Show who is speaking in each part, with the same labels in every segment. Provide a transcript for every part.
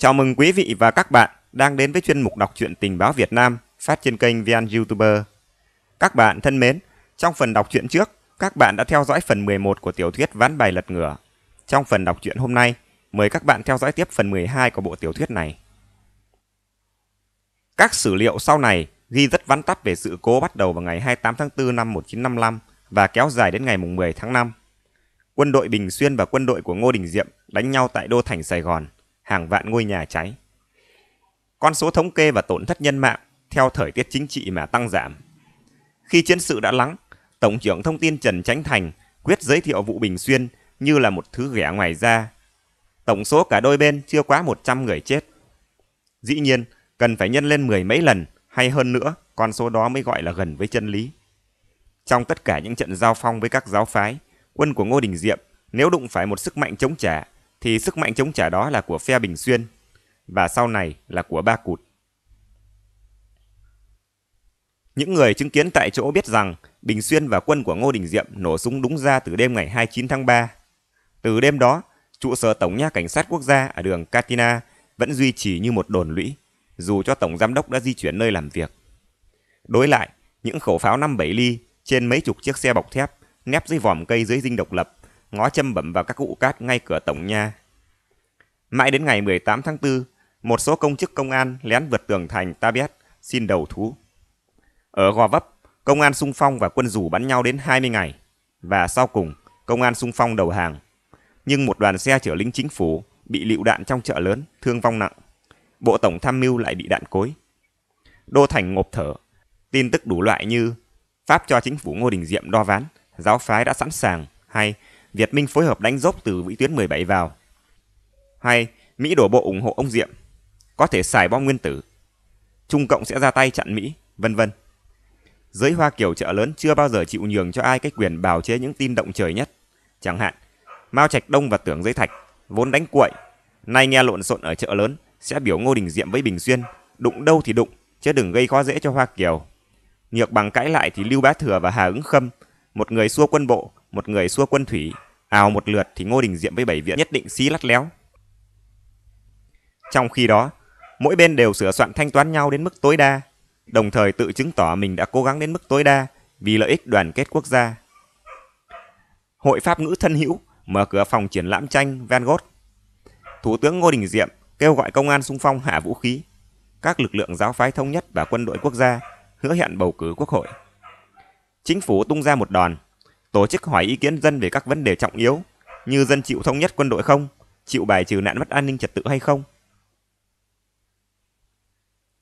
Speaker 1: Chào mừng quý vị và các bạn đang đến với chuyên mục đọc truyện tình báo Việt Nam phát trên kênh VN YouTuber. Các bạn thân mến, trong phần đọc truyện trước, các bạn đã theo dõi phần 11 của tiểu thuyết Ván bài lật ngửa. Trong phần đọc truyện hôm nay, mời các bạn theo dõi tiếp phần 12 của bộ tiểu thuyết này. Các sử liệu sau này ghi rất vắn tắt về sự cố bắt đầu vào ngày 28 tháng 4 năm 1955 và kéo dài đến ngày 10 tháng 5. Quân đội Bình Xuyên và quân đội của Ngô Đình Diệm đánh nhau tại đô thành Sài Gòn – hàng vạn ngôi nhà cháy. Con số thống kê và tổn thất nhân mạng theo thời tiết chính trị mà tăng giảm. Khi chiến sự đã lắng, Tổng trưởng Thông tin Trần Chánh Thành quyết giới thiệu vụ Bình Xuyên như là một thứ ghẻ ngoài ra. Tổng số cả đôi bên chưa quá 100 người chết. Dĩ nhiên, cần phải nhân lên mười mấy lần hay hơn nữa, con số đó mới gọi là gần với chân lý. Trong tất cả những trận giao phong với các giáo phái, quân của Ngô Đình Diệm nếu đụng phải một sức mạnh chống trả thì sức mạnh chống trả đó là của phe Bình Xuyên và sau này là của Ba Cụt. Những người chứng kiến tại chỗ biết rằng Bình Xuyên và quân của Ngô Đình Diệm nổ súng đúng ra từ đêm ngày 29 tháng 3. Từ đêm đó, trụ sở Tổng nha Cảnh sát Quốc gia ở đường Katina vẫn duy trì như một đồn lũy, dù cho Tổng Giám đốc đã di chuyển nơi làm việc. Đối lại, những khẩu pháo 57 ly trên mấy chục chiếc xe bọc thép nép dưới vòm cây dưới dinh độc lập ngó châm bẩm vào các cụ cát ngay cửa tổng nha. Mãi đến ngày 18 tháng 4, một số công chức công an lén vượt tường thành Tabiat xin đầu thú. Ở Gò Vấp, công an sung phong và quân rủ bắn nhau đến 20 ngày, và sau cùng, công an sung phong đầu hàng. Nhưng một đoàn xe chở lính chính phủ bị lựu đạn trong chợ lớn, thương vong nặng. Bộ Tổng tham mưu lại bị đạn cối. Đô Thành ngộp thở, tin tức đủ loại như Pháp cho chính phủ Ngô Đình Diệm đo ván, giáo phái đã sẵn sàng, hay Việt Minh phối hợp đánh dốc từ vĩ tuyến 17 vào. 2. Mỹ đổ bộ ủng hộ ông Diệm, có thể xài bom nguyên tử. Trung Cộng sẽ ra tay chặn Mỹ, vân vân. Giới Hoa Kiều chợ lớn chưa bao giờ chịu nhường cho ai cái quyền bào chế những tin động trời nhất. Chẳng hạn, Mao Trạch Đông và Tưởng Giới Thạch, vốn đánh cuội, nay nghe lộn xộn ở chợ lớn, sẽ biểu Ngô Đình Diệm với Bình Xuyên, đụng đâu thì đụng, chứ đừng gây khó dễ cho Hoa Kiều. Nhược bằng cãi lại thì Lưu Bá Thừa và Hà Ứng Khâm, một người xua quân bộ, một người xua quân thủy, ào một lượt thì Ngô Đình Diệm với bảy viện nhất định xí lắt léo. Trong khi đó, mỗi bên đều sửa soạn thanh toán nhau đến mức tối đa, đồng thời tự chứng tỏ mình đã cố gắng đến mức tối đa vì lợi ích đoàn kết quốc gia. Hội Pháp ngữ thân hữu mở cửa phòng triển lãm tranh Van Gogh. Thủ tướng Ngô Đình Diệm kêu gọi công an sung phong hạ vũ khí, các lực lượng giáo phái thống nhất và quân đội quốc gia hứa hẹn bầu cử quốc hội. Chính phủ tung ra một đòn tổ chức hỏi ý kiến dân về các vấn đề trọng yếu như dân chịu thống nhất quân đội không, chịu bài trừ nạn mất an ninh trật tự hay không.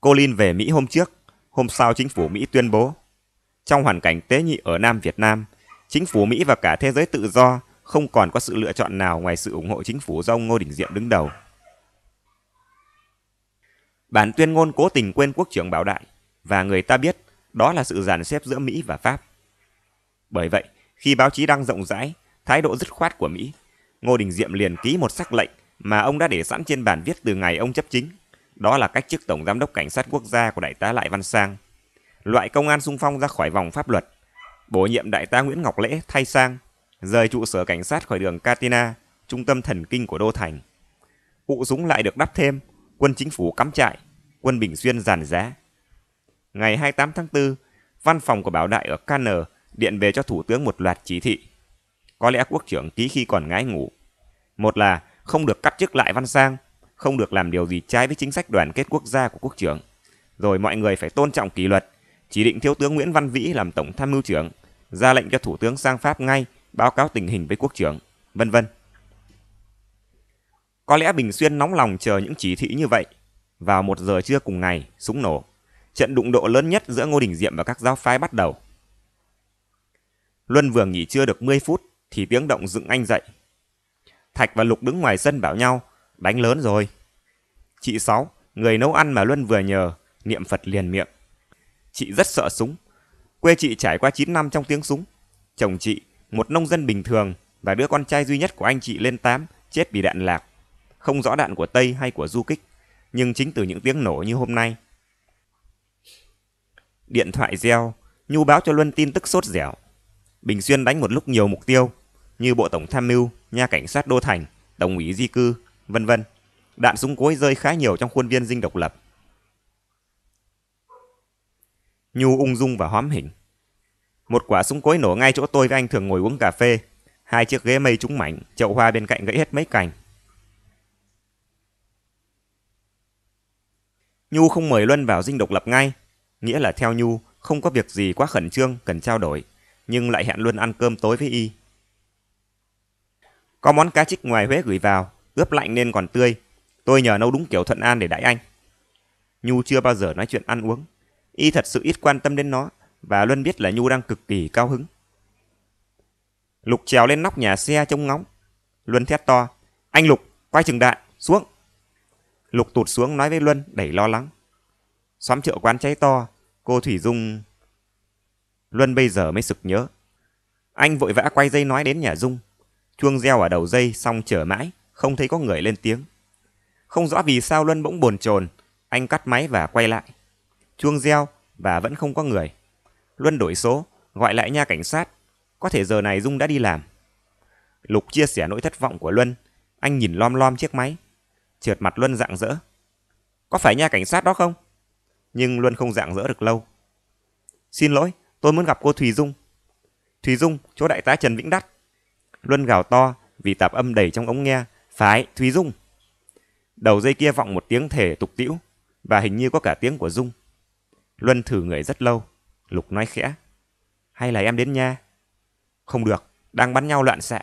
Speaker 1: Colin về Mỹ hôm trước, hôm sau chính phủ Mỹ tuyên bố trong hoàn cảnh tế nhị ở Nam Việt Nam, chính phủ Mỹ và cả thế giới tự do không còn có sự lựa chọn nào ngoài sự ủng hộ chính phủ do ông Ngô Đình Diệm đứng đầu. Bản tuyên ngôn cố tình quên quốc trưởng Bảo Đại và người ta biết đó là sự dàn xếp giữa Mỹ và Pháp. Bởi vậy, khi báo chí đăng rộng rãi, thái độ dứt khoát của Mỹ, Ngô Đình Diệm liền ký một sắc lệnh mà ông đã để sẵn trên bản viết từ ngày ông chấp chính. Đó là cách chức Tổng Giám đốc Cảnh sát Quốc gia của Đại tá Lại Văn Sang. Loại công an sung phong ra khỏi vòng pháp luật. Bổ nhiệm Đại tá Nguyễn Ngọc Lễ thay Sang, rời trụ sở cảnh sát khỏi đường Katina, trung tâm thần kinh của Đô Thành. Cụ súng lại được đắp thêm, quân chính phủ cắm trại, quân Bình Xuyên giàn giá. Ngày 28 tháng 4, văn phòng của Bảo Đại ở Cannes điện về cho thủ tướng một loạt chỉ thị. Có lẽ quốc trưởng ký khi còn ngái ngủ. Một là không được cắt chức lại Văn Sang, không được làm điều gì trái với chính sách đoàn kết quốc gia của quốc trưởng. Rồi mọi người phải tôn trọng kỷ luật, chỉ định thiếu tướng Nguyễn Văn Vĩ làm tổng tham mưu trưởng, ra lệnh cho thủ tướng sang Pháp ngay, báo cáo tình hình với quốc trưởng, vân vân. Có lẽ Bình Xuyên nóng lòng chờ những chỉ thị như vậy. Vào một giờ trưa cùng ngày, súng nổ. Trận đụng độ lớn nhất giữa Ngô Đình Diệm và các giáo phái bắt đầu. Luân vừa nghỉ trưa được 10 phút thì tiếng động dựng anh dậy. Thạch và Lục đứng ngoài sân bảo nhau, đánh lớn rồi. Chị Sáu, người nấu ăn mà Luân vừa nhờ, niệm Phật liền miệng. Chị rất sợ súng. Quê chị trải qua 9 năm trong tiếng súng. Chồng chị, một nông dân bình thường và đứa con trai duy nhất của anh chị lên 8 chết vì đạn lạc. Không rõ đạn của Tây hay của du kích, nhưng chính từ những tiếng nổ như hôm nay. Điện thoại reo, Nhu báo cho Luân tin tức sốt dẻo. Bình Xuyên đánh một lúc nhiều mục tiêu như Bộ Tổng Tham mưu, nha cảnh sát Đô Thành, Đồng ủy Di Cư, vân vân. Đạn súng cối rơi khá nhiều trong khuôn viên dinh độc lập. Nhu ung dung và hóm hỉnh. Một quả súng cối nổ ngay chỗ tôi với anh thường ngồi uống cà phê. Hai chiếc ghế mây trúng mảnh, chậu hoa bên cạnh gãy hết mấy cành. Nhu không mời Luân vào dinh độc lập ngay. Nghĩa là theo Nhu, không có việc gì quá khẩn trương cần trao đổi nhưng lại hẹn luôn ăn cơm tối với y. Có món cá trích ngoài Huế gửi vào, ướp lạnh nên còn tươi. Tôi nhờ nấu đúng kiểu Thuận An để đãi anh. Nhu chưa bao giờ nói chuyện ăn uống. Y thật sự ít quan tâm đến nó và Luân biết là Nhu đang cực kỳ cao hứng. Lục trèo lên nóc nhà xe trông ngóng. Luân thét to. Anh Lục, quay chừng đạn, xuống. Lục tụt xuống nói với Luân đầy lo lắng. Xóm chợ quán cháy to, cô Thủy Dung Luân bây giờ mới sực nhớ. Anh vội vã quay dây nói đến nhà Dung. Chuông reo ở đầu dây xong chờ mãi, không thấy có người lên tiếng. Không rõ vì sao Luân bỗng buồn chồn, anh cắt máy và quay lại. Chuông reo và vẫn không có người. Luân đổi số, gọi lại nha cảnh sát. Có thể giờ này Dung đã đi làm. Lục chia sẻ nỗi thất vọng của Luân. Anh nhìn lom lom chiếc máy. Trượt mặt Luân rạng rỡ. Có phải nha cảnh sát đó không? Nhưng Luân không rạng rỡ được lâu. Xin lỗi, Tôi muốn gặp cô Thùy Dung. Thùy Dung, chỗ đại tá Trần Vĩnh đắt Luân gào to vì tạp âm đầy trong ống nghe. Phái, Thùy Dung. Đầu dây kia vọng một tiếng thể tục tĩu và hình như có cả tiếng của Dung. Luân thử người rất lâu. Lục nói khẽ. Hay là em đến nha? Không được, đang bắn nhau loạn xạ.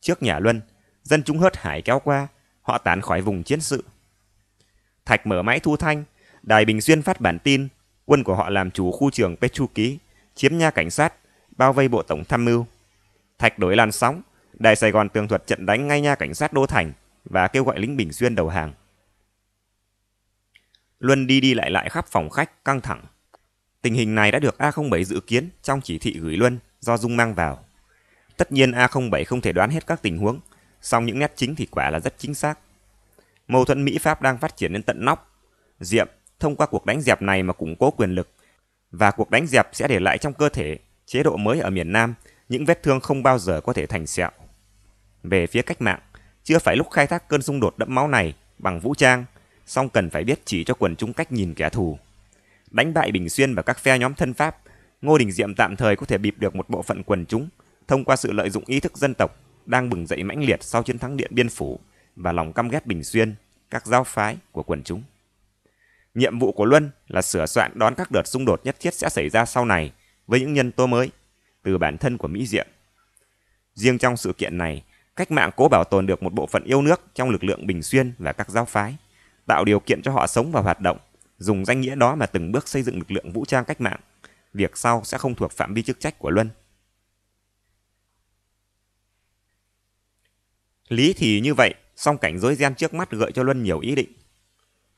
Speaker 1: Trước nhà Luân, dân chúng hớt hải kéo qua, họ tán khỏi vùng chiến sự. Thạch mở máy thu thanh, Đài Bình Xuyên phát bản tin quân của họ làm chủ khu trường Petru Ký, chiếm nha cảnh sát, bao vây bộ tổng tham mưu. Thạch đổi làn sóng, Đại Sài Gòn tường thuật trận đánh ngay nha cảnh sát Đô Thành và kêu gọi lính Bình Xuyên đầu hàng. Luân đi đi lại lại khắp phòng khách căng thẳng. Tình hình này đã được A07 dự kiến trong chỉ thị gửi Luân do Dung mang vào. Tất nhiên A07 không thể đoán hết các tình huống, song những nét chính thì quả là rất chính xác. Mâu thuẫn Mỹ-Pháp đang phát triển đến tận nóc. Diệm, thông qua cuộc đánh dẹp này mà củng cố quyền lực. Và cuộc đánh dẹp sẽ để lại trong cơ thể chế độ mới ở miền Nam những vết thương không bao giờ có thể thành sẹo. Về phía cách mạng, chưa phải lúc khai thác cơn xung đột đẫm máu này bằng vũ trang, song cần phải biết chỉ cho quần chúng cách nhìn kẻ thù. Đánh bại Bình Xuyên và các phe nhóm thân Pháp, Ngô Đình Diệm tạm thời có thể bịp được một bộ phận quần chúng thông qua sự lợi dụng ý thức dân tộc đang bừng dậy mãnh liệt sau chiến thắng Điện Biên Phủ và lòng căm ghét Bình Xuyên, các giáo phái của quần chúng. Nhiệm vụ của Luân là sửa soạn đón các đợt xung đột nhất thiết sẽ xảy ra sau này với những nhân tố mới từ bản thân của Mỹ Diệm. Riêng trong sự kiện này, cách mạng cố bảo tồn được một bộ phận yêu nước trong lực lượng Bình Xuyên và các giáo phái, tạo điều kiện cho họ sống và hoạt động, dùng danh nghĩa đó mà từng bước xây dựng lực lượng vũ trang cách mạng. Việc sau sẽ không thuộc phạm vi chức trách của Luân. Lý thì như vậy, song cảnh rối ren trước mắt gợi cho Luân nhiều ý định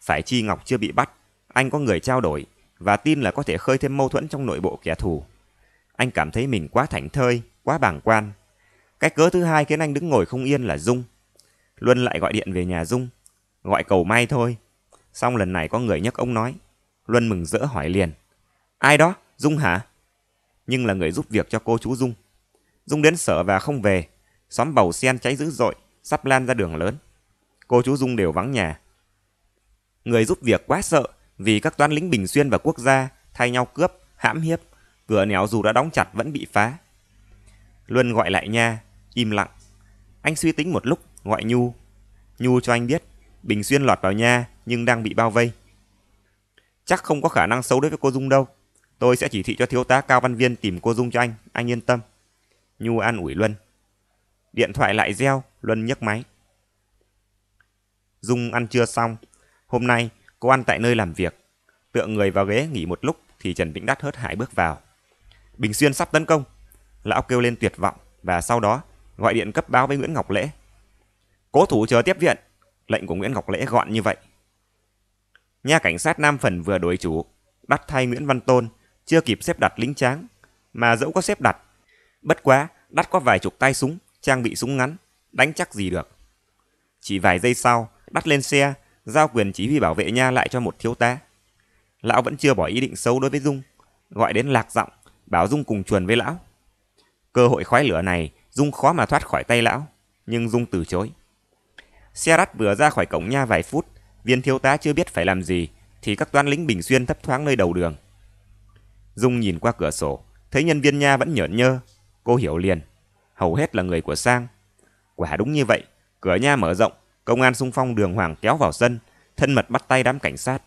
Speaker 1: phải Chi Ngọc chưa bị bắt, anh có người trao đổi và tin là có thể khơi thêm mâu thuẫn trong nội bộ kẻ thù. Anh cảm thấy mình quá thảnh thơi, quá bàng quan. Cái cớ thứ hai khiến anh đứng ngồi không yên là Dung. Luân lại gọi điện về nhà Dung, gọi cầu may thôi. Xong lần này có người nhắc ông nói. Luân mừng rỡ hỏi liền. Ai đó? Dung hả? Nhưng là người giúp việc cho cô chú Dung. Dung đến sở và không về. Xóm bầu sen cháy dữ dội, sắp lan ra đường lớn. Cô chú Dung đều vắng nhà người giúp việc quá sợ vì các toán lính Bình Xuyên và quốc gia thay nhau cướp, hãm hiếp, cửa nẻo dù đã đóng chặt vẫn bị phá. Luân gọi lại nha, im lặng. Anh suy tính một lúc, gọi Nhu. Nhu cho anh biết, Bình Xuyên lọt vào nha nhưng đang bị bao vây. Chắc không có khả năng xấu đối với cô Dung đâu. Tôi sẽ chỉ thị cho thiếu tá Cao Văn Viên tìm cô Dung cho anh, anh yên tâm. Nhu an ủi Luân. Điện thoại lại reo, Luân nhấc máy. Dung ăn trưa xong, Hôm nay, cô ăn tại nơi làm việc. Tựa người vào ghế nghỉ một lúc thì Trần Vĩnh Đát hớt hải bước vào. Bình Xuyên sắp tấn công. Lão kêu lên tuyệt vọng và sau đó gọi điện cấp báo với Nguyễn Ngọc Lễ. Cố thủ chờ tiếp viện. Lệnh của Nguyễn Ngọc Lễ gọn như vậy. Nha cảnh sát Nam Phần vừa đổi chủ, bắt thay Nguyễn Văn Tôn, chưa kịp xếp đặt lính tráng, mà dẫu có xếp đặt. Bất quá, đắt có vài chục tay súng, trang bị súng ngắn, đánh chắc gì được. Chỉ vài giây sau, đắt lên xe, giao quyền chỉ huy bảo vệ nha lại cho một thiếu tá. Lão vẫn chưa bỏ ý định xấu đối với Dung, gọi đến lạc giọng, bảo Dung cùng chuồn với lão. Cơ hội khoái lửa này, Dung khó mà thoát khỏi tay lão, nhưng Dung từ chối. Xe rắt vừa ra khỏi cổng nha vài phút, viên thiếu tá chưa biết phải làm gì, thì các toán lính Bình Xuyên thấp thoáng nơi đầu đường. Dung nhìn qua cửa sổ, thấy nhân viên nha vẫn nhởn nhơ. Cô hiểu liền, hầu hết là người của Sang. Quả đúng như vậy, cửa nha mở rộng, Công an xung phong đường hoàng kéo vào sân, thân mật bắt tay đám cảnh sát.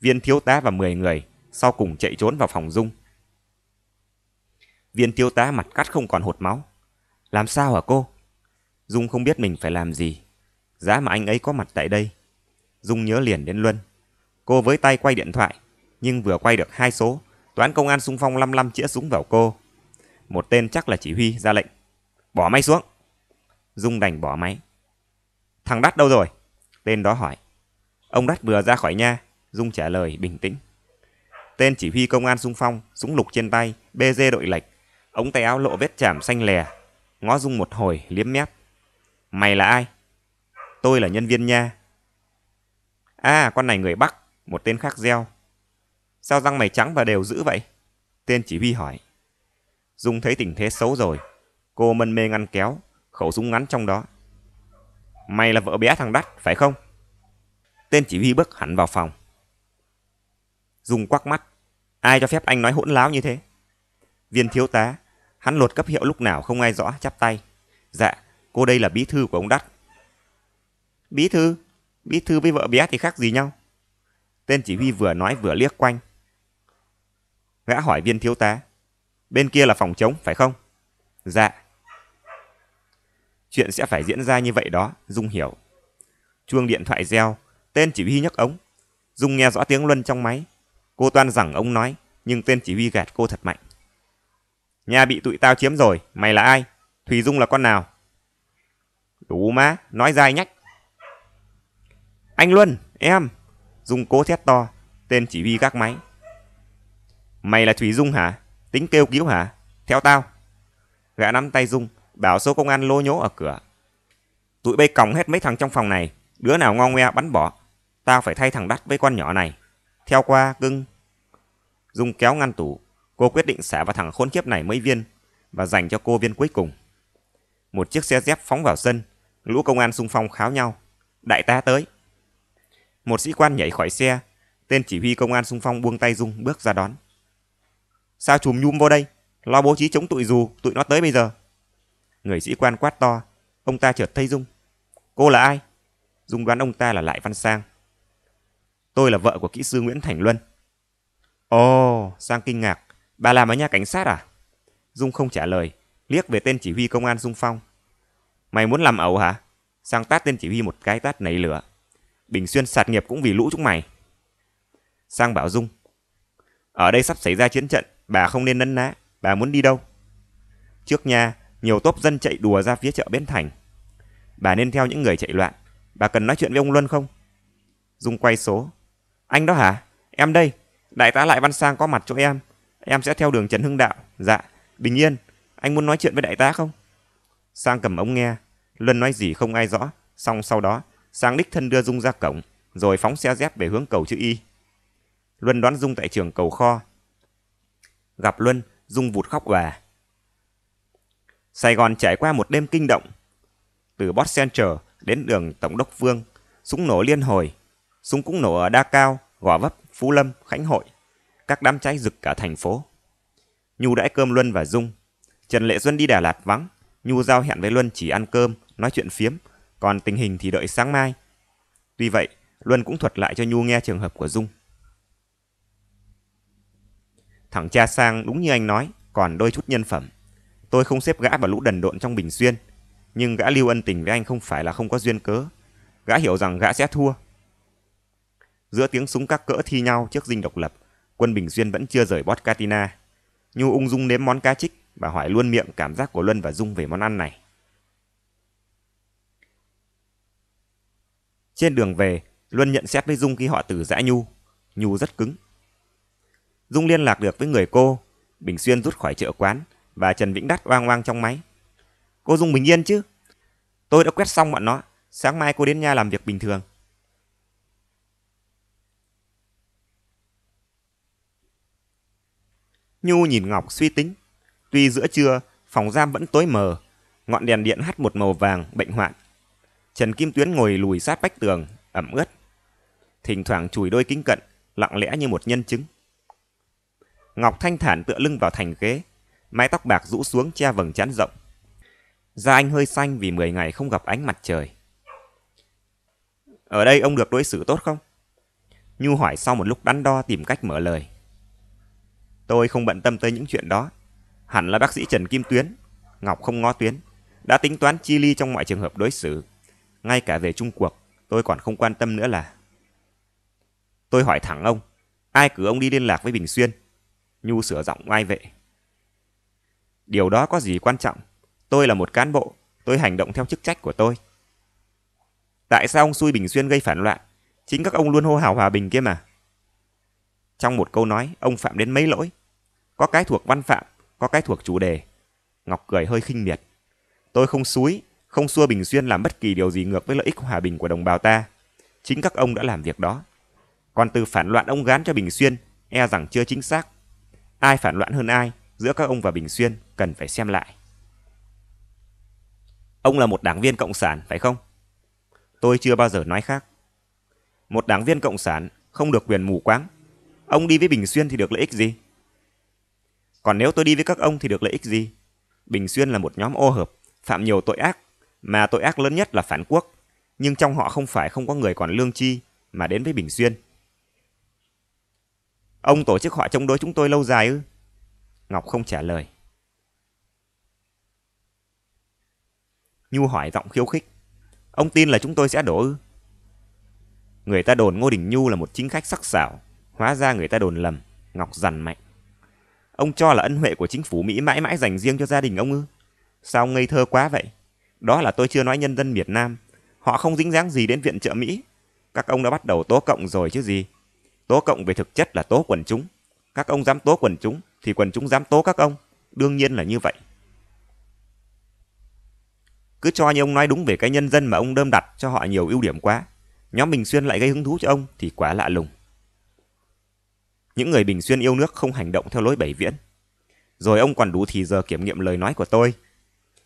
Speaker 1: Viên thiếu tá và 10 người, sau cùng chạy trốn vào phòng dung. Viên thiếu tá mặt cắt không còn hột máu. Làm sao hả cô? Dung không biết mình phải làm gì. Giá mà anh ấy có mặt tại đây. Dung nhớ liền đến Luân. Cô với tay quay điện thoại, nhưng vừa quay được hai số, toán công an xung phong lăm lăm chĩa súng vào cô. Một tên chắc là chỉ huy ra lệnh. Bỏ máy xuống. Dung đành bỏ máy. Thằng Đắt đâu rồi? Tên đó hỏi. Ông Đắt vừa ra khỏi nha. Dung trả lời bình tĩnh. Tên chỉ huy công an sung phong, súng lục trên tay, bê BG đội lệch, ống tay áo lộ vết chạm xanh lè. Ngó Dung một hồi, liếm mép. Mày là ai? Tôi là nhân viên nha. À, con này người Bắc, một tên khác gieo. Sao răng mày trắng và đều dữ vậy? Tên chỉ huy hỏi. Dung thấy tình thế xấu rồi. Cô mân mê ngăn kéo, khẩu súng ngắn trong đó. Mày là vợ bé thằng Đắt, phải không? Tên chỉ huy bước hẳn vào phòng. dùng quắc mắt. Ai cho phép anh nói hỗn láo như thế? Viên thiếu tá, hắn lột cấp hiệu lúc nào không ai rõ, chắp tay. Dạ, cô đây là bí thư của ông Đắt. Bí thư? Bí thư với vợ bé thì khác gì nhau? Tên chỉ huy vừa nói vừa liếc quanh. Gã hỏi viên thiếu tá. Bên kia là phòng trống, phải không? Dạ. Chuyện sẽ phải diễn ra như vậy đó, Dung hiểu. Chuông điện thoại reo, tên chỉ huy nhấc ống. Dung nghe rõ tiếng Luân trong máy. Cô toan rằng ông nói, nhưng tên chỉ huy gạt cô thật mạnh. Nhà bị tụi tao chiếm rồi, mày là ai? Thùy Dung là con nào? Đủ má, nói dài nhách. Anh Luân, em. Dung cố thét to, tên chỉ huy gác máy. Mày là thủy Dung hả? Tính kêu cứu hả? Theo tao. Gã nắm tay Dung, Bảo số công an lô nhố ở cửa. Tụi bay còng hết mấy thằng trong phòng này, đứa nào ngon ngoe bắn bỏ. Tao phải thay thằng đắt với con nhỏ này. Theo qua, cưng. Dung kéo ngăn tủ, cô quyết định xả vào thằng khốn kiếp này mấy viên và dành cho cô viên cuối cùng. Một chiếc xe dép phóng vào sân, lũ công an xung phong kháo nhau. Đại tá tới. Một sĩ quan nhảy khỏi xe, tên chỉ huy công an xung phong buông tay Dung bước ra đón. Sao chùm nhum vô đây? Lo bố trí chống tụi dù, tụi nó tới bây giờ. Người sĩ quan quát to, ông ta chợt thấy Dung. Cô là ai? Dung đoán ông ta là Lại Văn Sang. Tôi là vợ của kỹ sư Nguyễn Thành Luân. Ồ, oh, Sang kinh ngạc. Bà làm ở nhà cảnh sát à? Dung không trả lời, liếc về tên chỉ huy công an Dung Phong. Mày muốn làm ẩu hả? Sang tát tên chỉ huy một cái tát nảy lửa. Bình Xuyên sạt nghiệp cũng vì lũ chúng mày. Sang bảo Dung. Ở đây sắp xảy ra chiến trận, bà không nên nấn ná, bà muốn đi đâu? Trước nhà, nhiều tốp dân chạy đùa ra phía chợ Bến Thành. Bà nên theo những người chạy loạn. Bà cần nói chuyện với ông Luân không? Dung quay số. Anh đó hả? Em đây. Đại tá Lại Văn Sang có mặt chỗ em. Em sẽ theo đường Trần Hưng Đạo. Dạ. Bình yên. Anh muốn nói chuyện với đại tá không? Sang cầm ống nghe. Luân nói gì không ai rõ. Xong sau đó, Sang đích thân đưa Dung ra cổng. Rồi phóng xe dép về hướng cầu chữ Y. Luân đoán Dung tại trường cầu kho. Gặp Luân, Dung vụt khóc bà. Sài Gòn trải qua một đêm kinh động. Từ Bot Center đến đường Tổng đốc Vương, súng nổ liên hồi, súng cũng nổ ở Đa Cao, Gò Vấp, Phú Lâm, Khánh Hội. Các đám cháy rực cả thành phố. Nhu đãi cơm Luân và Dung. Trần Lệ Xuân đi Đà Lạt vắng. Nhu giao hẹn với Luân chỉ ăn cơm, nói chuyện phiếm. Còn tình hình thì đợi sáng mai. Tuy vậy, Luân cũng thuật lại cho Nhu nghe trường hợp của Dung. Thằng cha sang đúng như anh nói, còn đôi chút nhân phẩm. Tôi không xếp gã vào lũ đần độn trong Bình Xuyên, nhưng gã lưu ân tình với anh không phải là không có duyên cớ. Gã hiểu rằng gã sẽ thua. Giữa tiếng súng các cỡ thi nhau trước dinh độc lập, quân Bình Xuyên vẫn chưa rời bót Katina. Nhu ung dung nếm món cá trích và hỏi luôn miệng cảm giác của Luân và Dung về món ăn này. Trên đường về, Luân nhận xét với Dung khi họ từ dã Nhu. Nhu rất cứng. Dung liên lạc được với người cô. Bình Xuyên rút khỏi chợ quán, và Trần Vĩnh đắt oang oang trong máy. Cô Dung bình yên chứ? Tôi đã quét xong bọn nó, sáng mai cô đến nhà làm việc bình thường. Nhu nhìn Ngọc suy tính. Tuy giữa trưa, phòng giam vẫn tối mờ, ngọn đèn điện hắt một màu vàng bệnh hoạn. Trần Kim Tuyến ngồi lùi sát bách tường, ẩm ướt. Thỉnh thoảng chùi đôi kính cận, lặng lẽ như một nhân chứng. Ngọc thanh thản tựa lưng vào thành ghế, mái tóc bạc rũ xuống che vầng trán rộng. Da anh hơi xanh vì 10 ngày không gặp ánh mặt trời. Ở đây ông được đối xử tốt không? Nhu hỏi sau một lúc đắn đo tìm cách mở lời. Tôi không bận tâm tới những chuyện đó. Hẳn là bác sĩ Trần Kim Tuyến, Ngọc không ngó Tuyến, đã tính toán chi ly trong mọi trường hợp đối xử. Ngay cả về Trung cuộc, tôi còn không quan tâm nữa là... Tôi hỏi thẳng ông, ai cử ông đi liên lạc với Bình Xuyên? Nhu sửa giọng oai vệ. Điều đó có gì quan trọng? Tôi là một cán bộ, tôi hành động theo chức trách của tôi. Tại sao ông xui Bình Xuyên gây phản loạn? Chính các ông luôn hô hào hòa bình kia mà. Trong một câu nói, ông phạm đến mấy lỗi. Có cái thuộc văn phạm, có cái thuộc chủ đề. Ngọc cười hơi khinh miệt. Tôi không suối, không xua Bình Xuyên làm bất kỳ điều gì ngược với lợi ích hòa bình của đồng bào ta. Chính các ông đã làm việc đó. Còn từ phản loạn ông gán cho Bình Xuyên, e rằng chưa chính xác. Ai phản loạn hơn ai, giữa các ông và Bình Xuyên cần phải xem lại. Ông là một đảng viên cộng sản, phải không? Tôi chưa bao giờ nói khác. Một đảng viên cộng sản không được quyền mù quáng. Ông đi với Bình Xuyên thì được lợi ích gì? Còn nếu tôi đi với các ông thì được lợi ích gì? Bình Xuyên là một nhóm ô hợp, phạm nhiều tội ác, mà tội ác lớn nhất là phản quốc. Nhưng trong họ không phải không có người còn lương chi mà đến với Bình Xuyên. Ông tổ chức họ chống đối chúng tôi lâu dài ư? Ngọc không trả lời. Nhu hỏi giọng khiêu khích. Ông tin là chúng tôi sẽ đổ ư? Người ta đồn Ngô Đình Nhu là một chính khách sắc sảo. Hóa ra người ta đồn lầm. Ngọc dằn mạnh. Ông cho là ân huệ của chính phủ Mỹ mãi mãi dành riêng cho gia đình ông ư? Sao ông ngây thơ quá vậy? Đó là tôi chưa nói nhân dân Việt Nam. Họ không dính dáng gì đến viện trợ Mỹ. Các ông đã bắt đầu tố cộng rồi chứ gì. Tố cộng về thực chất là tố quần chúng. Các ông dám tố quần chúng thì quần chúng dám tố các ông, đương nhiên là như vậy. Cứ cho như ông nói đúng về cái nhân dân mà ông đơm đặt cho họ nhiều ưu điểm quá, nhóm Bình Xuyên lại gây hứng thú cho ông thì quá lạ lùng. Những người Bình Xuyên yêu nước không hành động theo lối bảy viễn. Rồi ông còn đủ thì giờ kiểm nghiệm lời nói của tôi.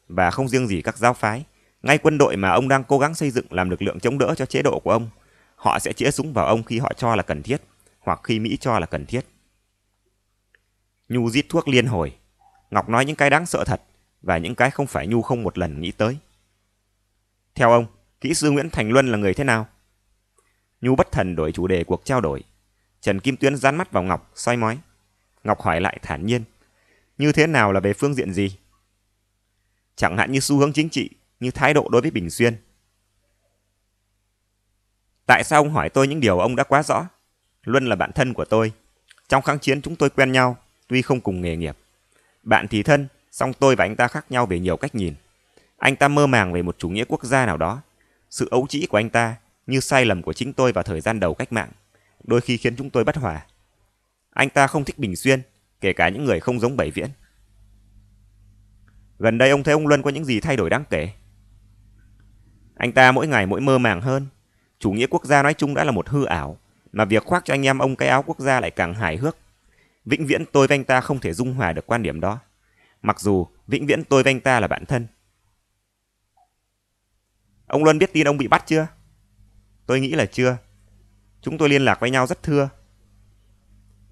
Speaker 1: Và không riêng gì các giáo phái, ngay quân đội mà ông đang cố gắng xây dựng làm lực lượng chống đỡ cho chế độ của ông, họ sẽ chĩa súng vào ông khi họ cho là cần thiết, hoặc khi Mỹ cho là cần thiết. Nhu giết thuốc liên hồi. Ngọc nói những cái đáng sợ thật và những cái không phải Nhu không một lần nghĩ tới. Theo ông, kỹ sư Nguyễn Thành Luân là người thế nào? Nhu bất thần đổi chủ đề cuộc trao đổi. Trần Kim Tuyến dán mắt vào Ngọc, soi mói. Ngọc hỏi lại thản nhiên. Như thế nào là về phương diện gì? Chẳng hạn như xu hướng chính trị, như thái độ đối với Bình Xuyên. Tại sao ông hỏi tôi những điều ông đã quá rõ? Luân là bạn thân của tôi. Trong kháng chiến chúng tôi quen nhau tuy không cùng nghề nghiệp. Bạn thì thân, song tôi và anh ta khác nhau về nhiều cách nhìn. Anh ta mơ màng về một chủ nghĩa quốc gia nào đó. Sự ấu trĩ của anh ta như sai lầm của chính tôi vào thời gian đầu cách mạng, đôi khi khiến chúng tôi bất hòa. Anh ta không thích Bình Xuyên, kể cả những người không giống Bảy Viễn. Gần đây ông thấy ông Luân có những gì thay đổi đáng kể. Anh ta mỗi ngày mỗi mơ màng hơn. Chủ nghĩa quốc gia nói chung đã là một hư ảo, mà việc khoác cho anh em ông cái áo quốc gia lại càng hài hước Vĩnh viễn tôi và anh ta không thể dung hòa được quan điểm đó. Mặc dù vĩnh viễn tôi và anh ta là bạn thân. Ông Luân biết tin ông bị bắt chưa? Tôi nghĩ là chưa. Chúng tôi liên lạc với nhau rất thưa.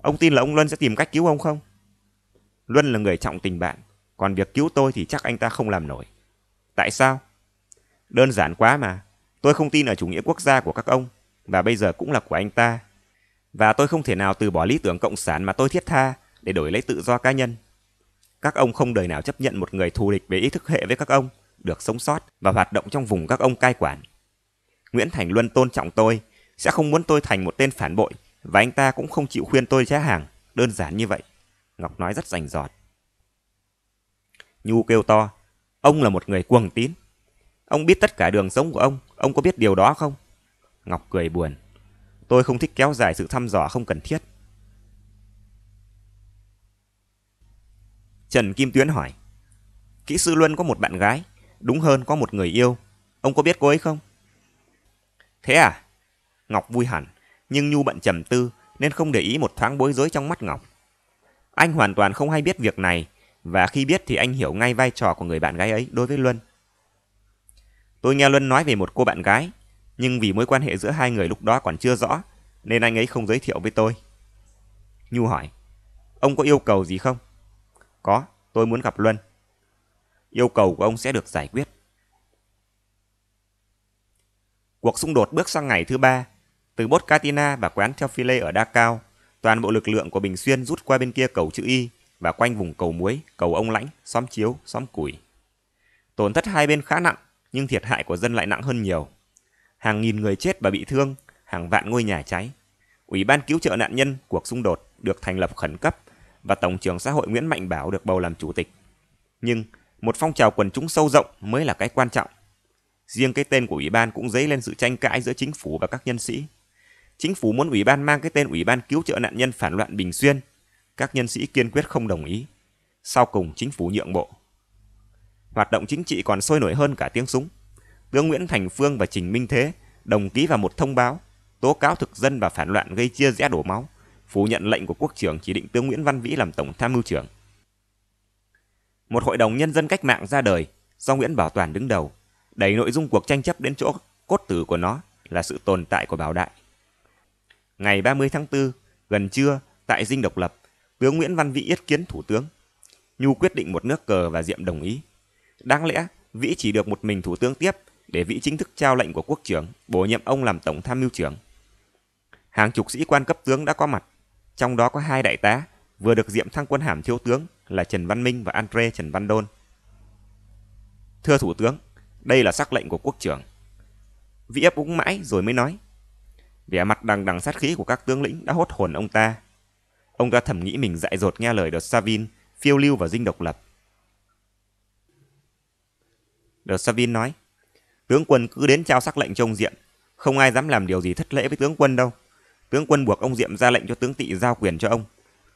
Speaker 1: Ông tin là ông Luân sẽ tìm cách cứu ông không? Luân là người trọng tình bạn, còn việc cứu tôi thì chắc anh ta không làm nổi. Tại sao? Đơn giản quá mà. Tôi không tin ở chủ nghĩa quốc gia của các ông, và bây giờ cũng là của anh ta và tôi không thể nào từ bỏ lý tưởng cộng sản mà tôi thiết tha để đổi lấy tự do cá nhân. Các ông không đời nào chấp nhận một người thù địch về ý thức hệ với các ông, được sống sót và hoạt động trong vùng các ông cai quản. Nguyễn Thành Luân tôn trọng tôi, sẽ không muốn tôi thành một tên phản bội và anh ta cũng không chịu khuyên tôi trá hàng, đơn giản như vậy. Ngọc nói rất rành giọt. Nhu kêu to, ông là một người cuồng tín. Ông biết tất cả đường sống của ông, ông có biết điều đó không? Ngọc cười buồn. Tôi không thích kéo dài sự thăm dò không cần thiết. Trần Kim Tuyến hỏi. Kỹ sư Luân có một bạn gái, đúng hơn có một người yêu. Ông có biết cô ấy không? Thế à? Ngọc vui hẳn, nhưng Nhu bận trầm tư nên không để ý một thoáng bối rối trong mắt Ngọc. Anh hoàn toàn không hay biết việc này, và khi biết thì anh hiểu ngay vai trò của người bạn gái ấy đối với Luân. Tôi nghe Luân nói về một cô bạn gái, nhưng vì mối quan hệ giữa hai người lúc đó còn chưa rõ, nên anh ấy không giới thiệu với tôi. Nhu hỏi, ông có yêu cầu gì không? Có, tôi muốn gặp Luân. Yêu cầu của ông sẽ được giải quyết. Cuộc xung đột bước sang ngày thứ ba. Từ bốt Katina và quán theo phi lê ở Đa Cao, toàn bộ lực lượng của Bình Xuyên rút qua bên kia cầu chữ Y và quanh vùng cầu muối, cầu ông lãnh, xóm chiếu, xóm củi. Tổn thất hai bên khá nặng, nhưng thiệt hại của dân lại nặng hơn nhiều hàng nghìn người chết và bị thương, hàng vạn ngôi nhà cháy. Ủy ban cứu trợ nạn nhân cuộc xung đột được thành lập khẩn cấp và Tổng trưởng xã hội Nguyễn Mạnh Bảo được bầu làm chủ tịch. Nhưng một phong trào quần chúng sâu rộng mới là cái quan trọng. Riêng cái tên của ủy ban cũng dấy lên sự tranh cãi giữa chính phủ và các nhân sĩ. Chính phủ muốn ủy ban mang cái tên Ủy ban cứu trợ nạn nhân phản loạn Bình Xuyên. Các nhân sĩ kiên quyết không đồng ý. Sau cùng chính phủ nhượng bộ. Hoạt động chính trị còn sôi nổi hơn cả tiếng súng tướng Nguyễn Thành Phương và Trình Minh Thế đồng ký vào một thông báo tố cáo thực dân và phản loạn gây chia rẽ đổ máu, phủ nhận lệnh của quốc trưởng chỉ định tướng Nguyễn Văn Vĩ làm tổng tham mưu trưởng. Một hội đồng nhân dân cách mạng ra đời, do Nguyễn Bảo Toàn đứng đầu, đẩy nội dung cuộc tranh chấp đến chỗ cốt tử của nó là sự tồn tại của Bảo Đại. Ngày 30 tháng 4, gần trưa, tại dinh độc lập, tướng Nguyễn Văn Vĩ yết kiến thủ tướng. Nhu quyết định một nước cờ và Diệm đồng ý. Đáng lẽ, Vĩ chỉ được một mình thủ tướng tiếp để Vĩ chính thức trao lệnh của quốc trưởng, bổ nhiệm ông làm tổng tham mưu trưởng. Hàng chục sĩ quan cấp tướng đã có mặt, trong đó có hai đại tá vừa được diệm thăng quân hàm thiếu tướng là Trần Văn Minh và Andre Trần Văn Đôn. Thưa Thủ tướng, đây là sắc lệnh của quốc trưởng. Vĩ ấp úng mãi rồi mới nói. Vẻ mặt đằng đằng sát khí của các tướng lĩnh đã hốt hồn ông ta. Ông ta thầm nghĩ mình dại dột nghe lời đợt Savin, phiêu lưu và dinh độc lập. Đợt Savin nói. Tướng quân cứ đến trao sắc lệnh cho ông Diệm, không ai dám làm điều gì thất lễ với tướng quân đâu. Tướng quân buộc ông Diệm ra lệnh cho tướng Tị giao quyền cho ông.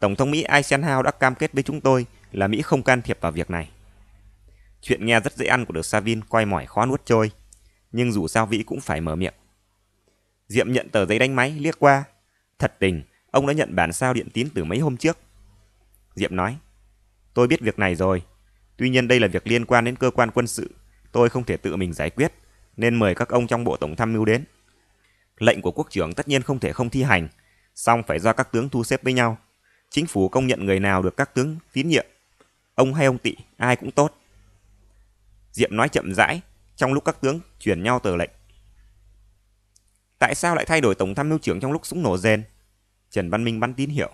Speaker 1: Tổng thống Mỹ Eisenhower đã cam kết với chúng tôi là Mỹ không can thiệp vào việc này. Chuyện nghe rất dễ ăn của được Savin quay mỏi khó nuốt trôi, nhưng dù sao Vĩ cũng phải mở miệng. Diệm nhận tờ giấy đánh máy liếc qua. Thật tình, ông đã nhận bản sao điện tín từ mấy hôm trước. Diệm nói, tôi biết việc này rồi, tuy nhiên đây là việc liên quan đến cơ quan quân sự, tôi không thể tự mình giải quyết nên mời các ông trong bộ tổng tham mưu đến. Lệnh của quốc trưởng tất nhiên không thể không thi hành, song phải do các tướng thu xếp với nhau. Chính phủ công nhận người nào được các tướng tín nhiệm. Ông hay ông tị, ai cũng tốt. Diệm nói chậm rãi, trong lúc các tướng chuyển nhau tờ lệnh. Tại sao lại thay đổi tổng tham mưu trưởng trong lúc súng nổ rền? Trần Văn Minh bắn tín hiệu.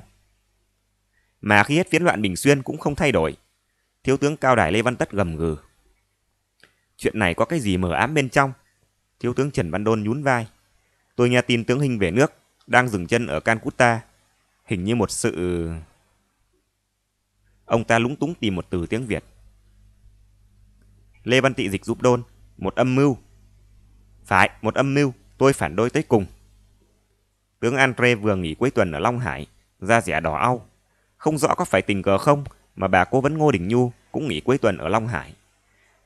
Speaker 1: Mà khi hết phiến loạn Bình Xuyên cũng không thay đổi. Thiếu tướng Cao Đài Lê Văn Tất gầm gừ chuyện này có cái gì mờ ám bên trong. Thiếu tướng Trần Văn Đôn nhún vai. Tôi nghe tin tướng Hình về nước, đang dừng chân ở cancuta Hình như một sự... Ông ta lúng túng tìm một từ tiếng Việt. Lê Văn Tị dịch giúp Đôn, một âm mưu. Phải, một âm mưu, tôi phản đối tới cùng. Tướng Andre vừa nghỉ cuối tuần ở Long Hải, da rẻ đỏ au. Không rõ có phải tình cờ không mà bà cố vấn Ngô Đình Nhu cũng nghỉ cuối tuần ở Long Hải.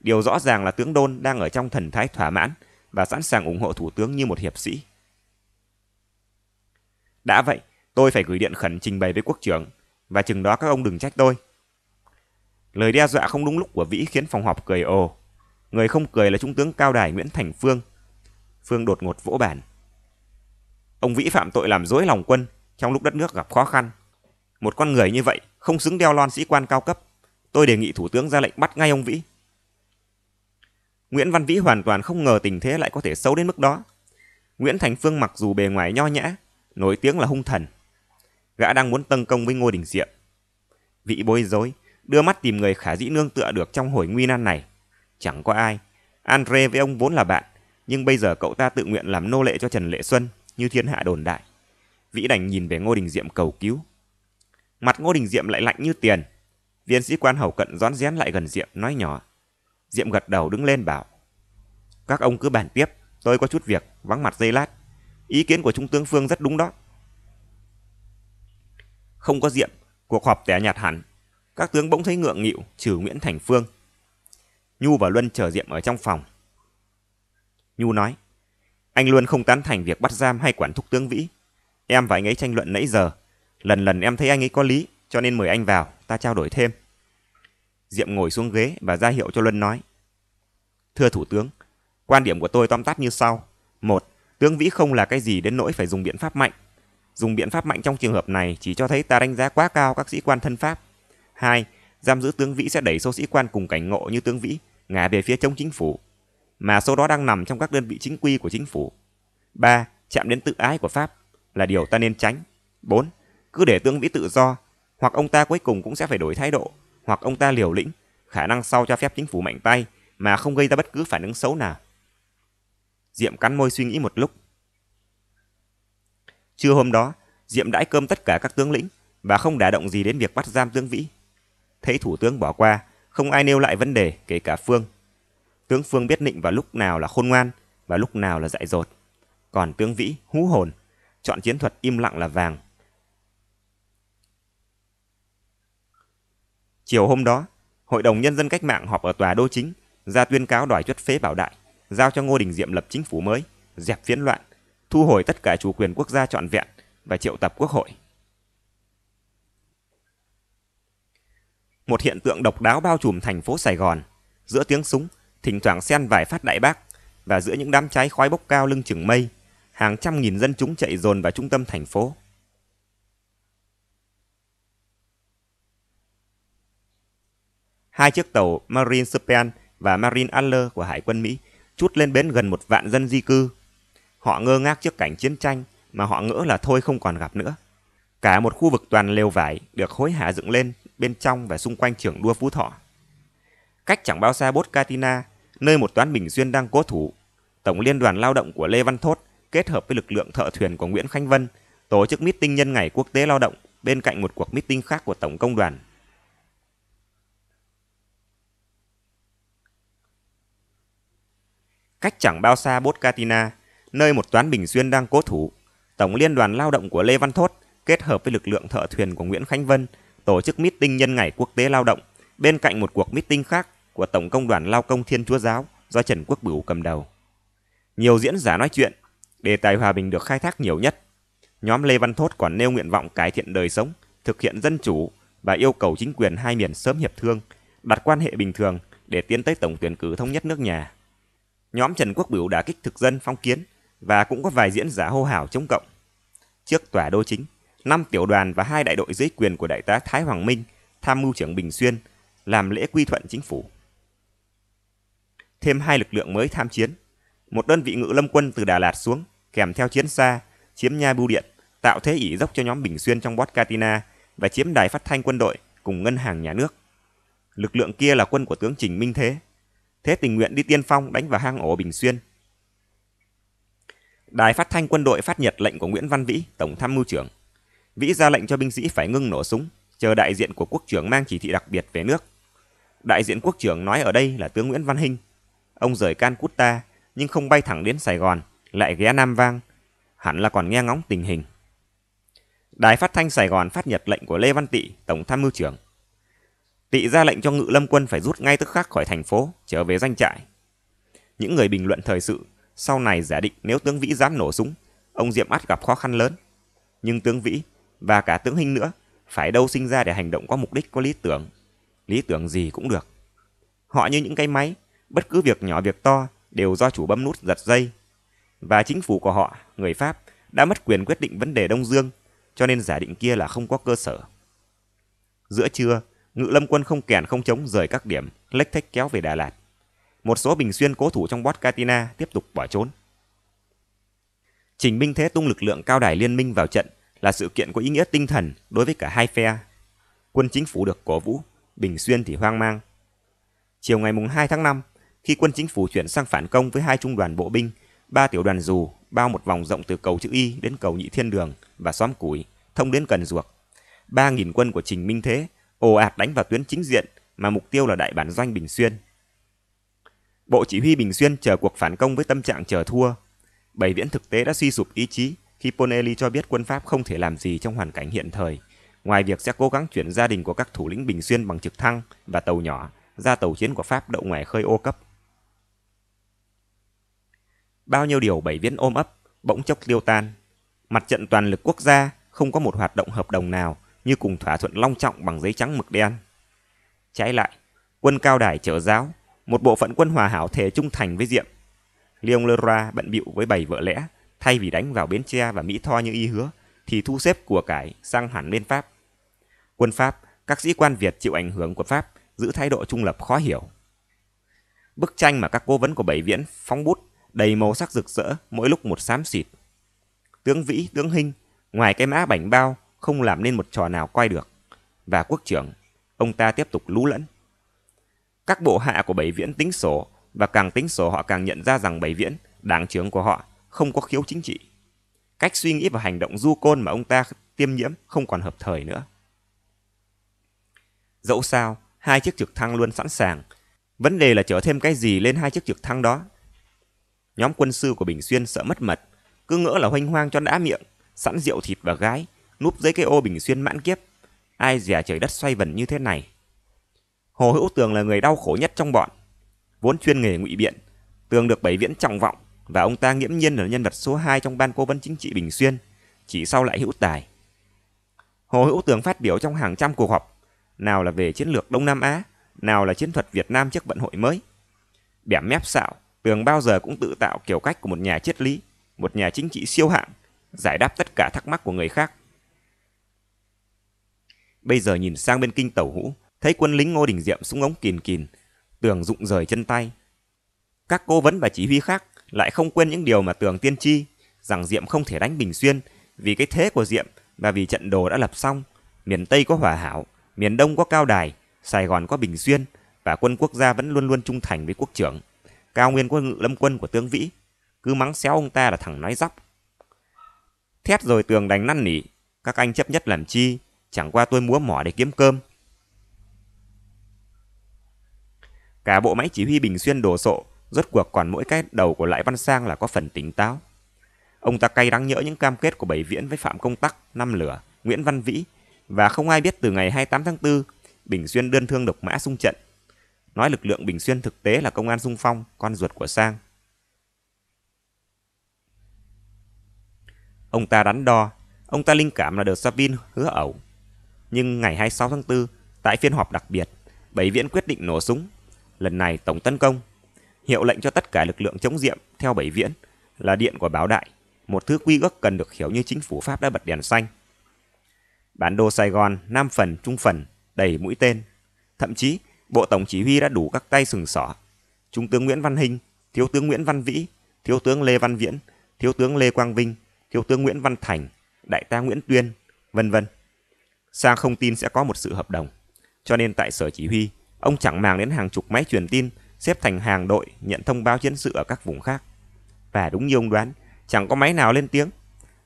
Speaker 1: Điều rõ ràng là tướng Đôn đang ở trong thần thái thỏa mãn và sẵn sàng ủng hộ thủ tướng như một hiệp sĩ. Đã vậy, tôi phải gửi điện khẩn trình bày với quốc trưởng và chừng đó các ông đừng trách tôi. Lời đe dọa không đúng lúc của Vĩ khiến phòng họp cười ồ. Người không cười là trung tướng cao đài Nguyễn Thành Phương. Phương đột ngột vỗ bàn. Ông Vĩ phạm tội làm dối lòng quân trong lúc đất nước gặp khó khăn. Một con người như vậy không xứng đeo lon sĩ quan cao cấp. Tôi đề nghị thủ tướng ra lệnh bắt ngay ông Vĩ. Nguyễn Văn Vĩ hoàn toàn không ngờ tình thế lại có thể xấu đến mức đó. Nguyễn Thành Phương mặc dù bề ngoài nho nhã, nổi tiếng là hung thần. Gã đang muốn tấn công với Ngô Đình Diệm. Vĩ bối rối, đưa mắt tìm người khả dĩ nương tựa được trong hồi nguy nan này. Chẳng có ai. Andre với ông vốn là bạn, nhưng bây giờ cậu ta tự nguyện làm nô lệ cho Trần Lệ Xuân, như thiên hạ đồn đại. Vĩ đành nhìn về Ngô Đình Diệm cầu cứu. Mặt Ngô Đình Diệm lại lạnh như tiền. Viên sĩ quan hầu cận rón rén lại gần Diệm nói nhỏ. Diệm gật đầu đứng lên bảo Các ông cứ bàn tiếp Tôi có chút việc vắng mặt dây lát Ý kiến của Trung tướng Phương rất đúng đó Không có Diệm Cuộc họp tẻ nhạt hẳn Các tướng bỗng thấy ngượng nghịu trừ Nguyễn Thành Phương Nhu và Luân chờ Diệm ở trong phòng Nhu nói Anh Luân không tán thành việc bắt giam hay quản thúc tướng Vĩ Em và anh ấy tranh luận nãy giờ Lần lần em thấy anh ấy có lý Cho nên mời anh vào ta trao đổi thêm Diệm ngồi xuống ghế và ra hiệu cho Luân nói. Thưa Thủ tướng, quan điểm của tôi tóm tắt như sau. Một, tướng Vĩ không là cái gì đến nỗi phải dùng biện pháp mạnh. Dùng biện pháp mạnh trong trường hợp này chỉ cho thấy ta đánh giá quá cao các sĩ quan thân Pháp. Hai, giam giữ tướng Vĩ sẽ đẩy số sĩ quan cùng cảnh ngộ như tướng Vĩ ngả về phía chống chính phủ, mà số đó đang nằm trong các đơn vị chính quy của chính phủ. Ba, chạm đến tự ái của Pháp là điều ta nên tránh. Bốn, Cứ để tướng Vĩ tự do, hoặc ông ta cuối cùng cũng sẽ phải đổi thái độ hoặc ông ta liều lĩnh, khả năng sau cho phép chính phủ mạnh tay mà không gây ra bất cứ phản ứng xấu nào. Diệm cắn môi suy nghĩ một lúc. Trưa hôm đó, Diệm đãi cơm tất cả các tướng lĩnh và không đả động gì đến việc bắt giam tướng Vĩ. Thấy thủ tướng bỏ qua, không ai nêu lại vấn đề kể cả Phương. Tướng Phương biết nịnh vào lúc nào là khôn ngoan và lúc nào là dại dột. Còn tướng Vĩ hú hồn, chọn chiến thuật im lặng là vàng. Chiều hôm đó, Hội đồng Nhân dân Cách mạng họp ở tòa đô chính, ra tuyên cáo đòi chuất phế Bảo Đại, giao cho Ngô Đình Diệm lập chính phủ mới, dẹp phiến loạn, thu hồi tất cả chủ quyền quốc gia trọn vẹn và triệu tập quốc hội. Một hiện tượng độc đáo bao trùm thành phố Sài Gòn, giữa tiếng súng, thỉnh thoảng xen vài phát đại bác và giữa những đám cháy khói bốc cao lưng chừng mây, hàng trăm nghìn dân chúng chạy dồn vào trung tâm thành phố. hai chiếc tàu Marine Span và Marine Adler của Hải quân Mỹ chút lên bến gần một vạn dân di cư. Họ ngơ ngác trước cảnh chiến tranh mà họ ngỡ là thôi không còn gặp nữa. Cả một khu vực toàn lều vải được hối hả dựng lên bên trong và xung quanh trường đua Phú Thọ. Cách chẳng bao xa Bốt Katina, nơi một toán Bình duyên đang cố thủ, Tổng Liên đoàn Lao động của Lê Văn Thốt kết hợp với lực lượng thợ thuyền của Nguyễn Khánh Vân tổ chức meeting nhân ngày quốc tế lao động bên cạnh một cuộc meeting khác của Tổng Công đoàn cách chẳng bao xa Bốt Botcatina, nơi một toán Bình Xuyên đang cố thủ. Tổng Liên đoàn Lao động của Lê Văn Thốt kết hợp với lực lượng thợ thuyền của Nguyễn Khánh Vân tổ chức meeting nhân ngày quốc tế lao động bên cạnh một cuộc meeting khác của Tổng Công đoàn Lao công Thiên Chúa Giáo do Trần Quốc Bửu cầm đầu. Nhiều diễn giả nói chuyện, đề tài hòa bình được khai thác nhiều nhất. Nhóm Lê Văn Thốt còn nêu nguyện vọng cải thiện đời sống, thực hiện dân chủ và yêu cầu chính quyền hai miền sớm hiệp thương, đặt quan hệ bình thường để tiến tới tổng tuyển cử thống nhất nước nhà nhóm Trần Quốc Biểu đã kích thực dân phong kiến và cũng có vài diễn giả hô hào chống cộng. Trước tòa đô chính, năm tiểu đoàn và hai đại đội dưới quyền của đại tá Thái Hoàng Minh, tham mưu trưởng Bình Xuyên, làm lễ quy thuận chính phủ. Thêm hai lực lượng mới tham chiến, một đơn vị ngự lâm quân từ Đà Lạt xuống, kèm theo chiến xa, chiếm nha bưu điện, tạo thế ỉ dốc cho nhóm Bình Xuyên trong Bot Katina và chiếm đài phát thanh quân đội cùng ngân hàng nhà nước. Lực lượng kia là quân của tướng Trình Minh Thế, thế tình nguyện đi tiên phong đánh vào hang ổ Bình Xuyên. Đài phát thanh quân đội phát nhật lệnh của Nguyễn Văn Vĩ, Tổng tham mưu trưởng. Vĩ ra lệnh cho binh sĩ phải ngưng nổ súng, chờ đại diện của quốc trưởng mang chỉ thị đặc biệt về nước. Đại diện quốc trưởng nói ở đây là tướng Nguyễn Văn Hinh. Ông rời Cancuta nhưng không bay thẳng đến Sài Gòn, lại ghé Nam Vang, hẳn là còn nghe ngóng tình hình. Đài phát thanh Sài Gòn phát nhật lệnh của Lê Văn Tị, Tổng tham mưu trưởng. Tị ra lệnh cho ngự lâm quân phải rút ngay tức khắc khỏi thành phố, trở về doanh trại. Những người bình luận thời sự, sau này giả định nếu tướng Vĩ dám nổ súng, ông Diệm ắt gặp khó khăn lớn. Nhưng tướng Vĩ, và cả tướng Hinh nữa, phải đâu sinh ra để hành động có mục đích có lý tưởng. Lý tưởng gì cũng được. Họ như những cái máy, bất cứ việc nhỏ việc to đều do chủ bấm nút giật dây. Và chính phủ của họ, người Pháp, đã mất quyền quyết định vấn đề Đông Dương, cho nên giả định kia là không có cơ sở. Giữa trưa, Ngự lâm quân không kèn không chống rời các điểm, lách thách kéo về Đà Lạt. Một số bình xuyên cố thủ trong bót Katina tiếp tục bỏ trốn. Trình Minh Thế tung lực lượng cao đài liên minh vào trận là sự kiện có ý nghĩa tinh thần đối với cả hai phe. Quân chính phủ được cổ vũ, Bình Xuyên thì hoang mang. Chiều ngày 2 tháng 5, khi quân chính phủ chuyển sang phản công với hai trung đoàn bộ binh, ba tiểu đoàn dù bao một vòng rộng từ cầu chữ Y đến cầu Nhị Thiên Đường và xóm Củi, thông đến Cần Duộc. 3.000 quân của Trình Minh Thế ồ ạt đánh vào tuyến chính diện mà mục tiêu là đại bản doanh Bình Xuyên. Bộ chỉ huy Bình Xuyên chờ cuộc phản công với tâm trạng chờ thua. Bảy viễn thực tế đã suy sụp ý chí khi Ponelli cho biết quân Pháp không thể làm gì trong hoàn cảnh hiện thời, ngoài việc sẽ cố gắng chuyển gia đình của các thủ lĩnh Bình Xuyên bằng trực thăng và tàu nhỏ ra tàu chiến của Pháp đậu ngoài khơi ô cấp. Bao nhiêu điều bảy viễn ôm ấp, bỗng chốc tiêu tan. Mặt trận toàn lực quốc gia không có một hoạt động hợp đồng nào như cùng thỏa thuận long trọng bằng giấy trắng mực đen. Trái lại, quân cao đài trở giáo, một bộ phận quân hòa hảo thề trung thành với Diệm. Leon Leroy bận bịu với bảy vợ lẽ, thay vì đánh vào Bến Tre và Mỹ Tho như y hứa, thì thu xếp của cải sang hẳn bên Pháp. Quân Pháp, các sĩ quan Việt chịu ảnh hưởng của Pháp, giữ thái độ trung lập khó hiểu. Bức tranh mà các cố vấn của Bảy Viễn phóng bút đầy màu sắc rực rỡ mỗi lúc một xám xịt. Tướng Vĩ, tướng Hinh, ngoài cái mã bảnh bao, không làm nên một trò nào quay được. Và quốc trưởng, ông ta tiếp tục lú lẫn. Các bộ hạ của Bảy Viễn tính sổ, và càng tính sổ họ càng nhận ra rằng Bảy Viễn, đảng trưởng của họ, không có khiếu chính trị. Cách suy nghĩ và hành động du côn mà ông ta tiêm nhiễm không còn hợp thời nữa. Dẫu sao, hai chiếc trực thăng luôn sẵn sàng. Vấn đề là chở thêm cái gì lên hai chiếc trực thăng đó. Nhóm quân sư của Bình Xuyên sợ mất mật, cứ ngỡ là hoanh hoang cho đã miệng, sẵn rượu thịt và gái, núp dưới cái ô bình xuyên mãn kiếp. Ai dè trời đất xoay vần như thế này. Hồ Hữu Tường là người đau khổ nhất trong bọn. Vốn chuyên nghề ngụy biện, Tường được Bảy Viễn trọng vọng và ông ta nghiễm nhiên là nhân vật số 2 trong ban cố vấn chính trị Bình Xuyên, chỉ sau lại Hữu Tài. Hồ Hữu Tường phát biểu trong hàng trăm cuộc họp, nào là về chiến lược Đông Nam Á, nào là chiến thuật Việt Nam trước vận hội mới. bẻ mép xạo, Tường bao giờ cũng tự tạo kiểu cách của một nhà triết lý, một nhà chính trị siêu hạng, giải đáp tất cả thắc mắc của người khác. Bây giờ nhìn sang bên kinh tẩu hũ, thấy quân lính Ngô Đình Diệm súng ống kìn kìn, tường rụng rời chân tay. Các cố vấn và chỉ huy khác lại không quên những điều mà tường tiên tri, rằng Diệm không thể đánh Bình Xuyên vì cái thế của Diệm và vì trận đồ đã lập xong. Miền Tây có hỏa hảo, miền Đông có cao đài, Sài Gòn có Bình Xuyên và quân quốc gia vẫn luôn luôn trung thành với quốc trưởng. Cao Nguyên có ngự lâm quân của Tướng Vĩ, cứ mắng xéo ông ta là thằng nói dóc. Thét rồi tường đánh năn nỉ, các anh chấp nhất làm chi, Chẳng qua tôi múa mỏ để kiếm cơm. Cả bộ máy chỉ huy Bình Xuyên đồ sộ, rốt cuộc còn mỗi cái đầu của Lại Văn Sang là có phần tỉnh táo. Ông ta cay đắng nhỡ những cam kết của Bảy Viễn với Phạm Công Tắc, Năm Lửa, Nguyễn Văn Vĩ và không ai biết từ ngày 28 tháng 4, Bình Xuyên đơn thương độc mã xung trận. Nói lực lượng Bình Xuyên thực tế là công an xung phong, con ruột của Sang. Ông ta đắn đo, ông ta linh cảm là được Savin hứa ẩu. Nhưng ngày 26 tháng 4, tại phiên họp đặc biệt, Bảy Viễn quyết định nổ súng. Lần này tổng tấn công. Hiệu lệnh cho tất cả lực lượng chống diệm theo Bảy Viễn là điện của báo đại, một thứ quy ước cần được hiểu như chính phủ Pháp đã bật đèn xanh. Bản đồ Sài Gòn, Nam phần, Trung phần, đầy mũi tên. Thậm chí, Bộ Tổng Chỉ huy đã đủ các tay sừng sỏ. Trung tướng Nguyễn Văn Hinh, Thiếu tướng Nguyễn Văn Vĩ, Thiếu tướng Lê Văn Viễn, Thiếu tướng Lê Quang Vinh, Thiếu tướng Nguyễn Văn Thành, Đại tá Nguyễn Tuyên, vân vân. Sang không tin sẽ có một sự hợp đồng. Cho nên tại sở chỉ huy, ông chẳng màng đến hàng chục máy truyền tin xếp thành hàng đội nhận thông báo chiến sự ở các vùng khác. Và đúng như ông đoán, chẳng có máy nào lên tiếng.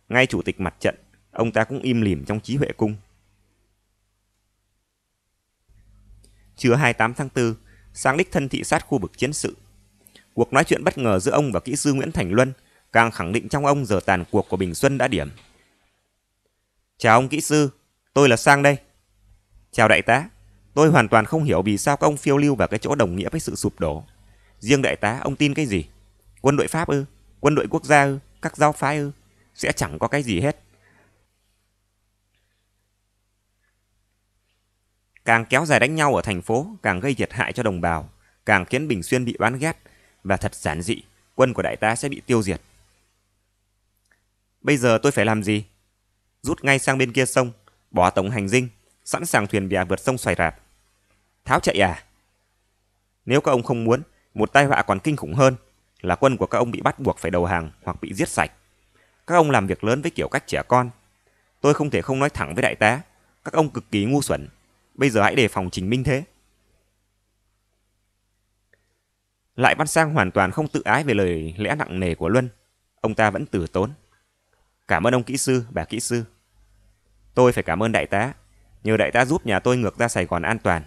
Speaker 1: Ngay chủ tịch mặt trận, ông ta cũng im lìm trong trí huệ cung. Trưa 28 tháng 4, sang đích thân thị sát khu vực chiến sự. Cuộc nói chuyện bất ngờ giữa ông và kỹ sư Nguyễn Thành Luân càng khẳng định trong ông giờ tàn cuộc của Bình Xuân đã điểm. Chào ông kỹ sư, Tôi là Sang đây. Chào đại tá. Tôi hoàn toàn không hiểu vì sao các ông phiêu lưu vào cái chỗ đồng nghĩa với sự sụp đổ. Riêng đại tá, ông tin cái gì? Quân đội Pháp ư? Quân đội quốc gia ư? Các giáo phái ư? Sẽ chẳng có cái gì hết. Càng kéo dài đánh nhau ở thành phố, càng gây thiệt hại cho đồng bào, càng khiến Bình Xuyên bị oán ghét và thật giản dị, quân của đại tá sẽ bị tiêu diệt. Bây giờ tôi phải làm gì? Rút ngay sang bên kia sông, Bỏ tổng hành dinh, sẵn sàng thuyền bè vượt sông xoài rạp. Tháo chạy à? Nếu các ông không muốn, một tai họa còn kinh khủng hơn là quân của các ông bị bắt buộc phải đầu hàng hoặc bị giết sạch. Các ông làm việc lớn với kiểu cách trẻ con. Tôi không thể không nói thẳng với đại tá, các ông cực kỳ ngu xuẩn. Bây giờ hãy đề phòng Trình Minh thế. Lại Văn Sang hoàn toàn không tự ái về lời lẽ nặng nề của Luân. Ông ta vẫn từ tốn. Cảm ơn ông kỹ sư, bà kỹ sư. Tôi phải cảm ơn đại tá, nhờ đại tá giúp nhà tôi ngược ra Sài Gòn an toàn.